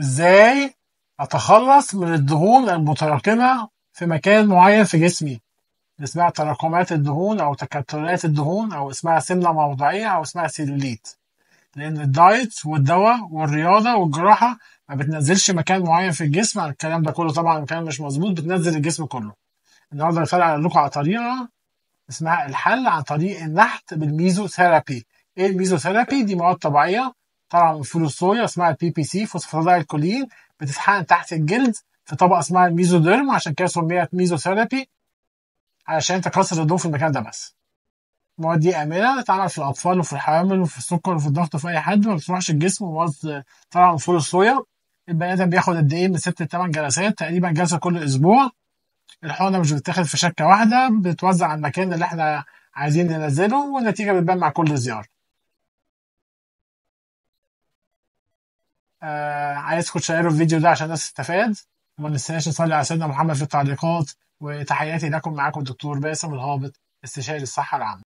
ازاي اتخلص من الدهون المتراكمه في مكان معين في جسمي اسمها تراكمات الدهون او تكتلات الدهون او اسمها سمنه موضعيه او اسمها سيلوليت لان الدايت والدواء والرياضه والجراحه ما بتنزلش مكان معين في الجسم الكلام ده كله طبعا كان مش مظبوط بتنزل الجسم كله النهارده على لكم على طريقه اسمها الحل عن طريق النحت بالميزوثيرابي ايه الميزوثيرابي دي مواد طبيعيه طبعا الصويا اسمها البي بي سي فوسفوريل الكولين بتتحقن تحت الجلد في طبقه اسمها الميزوديرم عشان كده سميت ميزوثيرابي علشان تكسر الدهون في المكان ده بس المواد دي امنه تتعمل في الاطفال وفي الحوامل وفي السكر وفي الضغط وفي اي حد ما بتروحش الجسم ومواد طبعا فول الصويا البني ادم بياخد قد ايه من ست لثمان جلسات تقريبا جلسه كل اسبوع الحقنه مش بتتاخد في شكه واحده بتوزع على المكان اللي احنا عايزين ننزله والنتيجه بتبان مع كل زياره آه عايزكم تشيروا الفيديو ده عشان الناس تستفاد وما ننساش نصلي على سيدنا محمد في التعليقات وتحياتي لكم معاكم الدكتور باسم الهابط استشاري الصحه العامه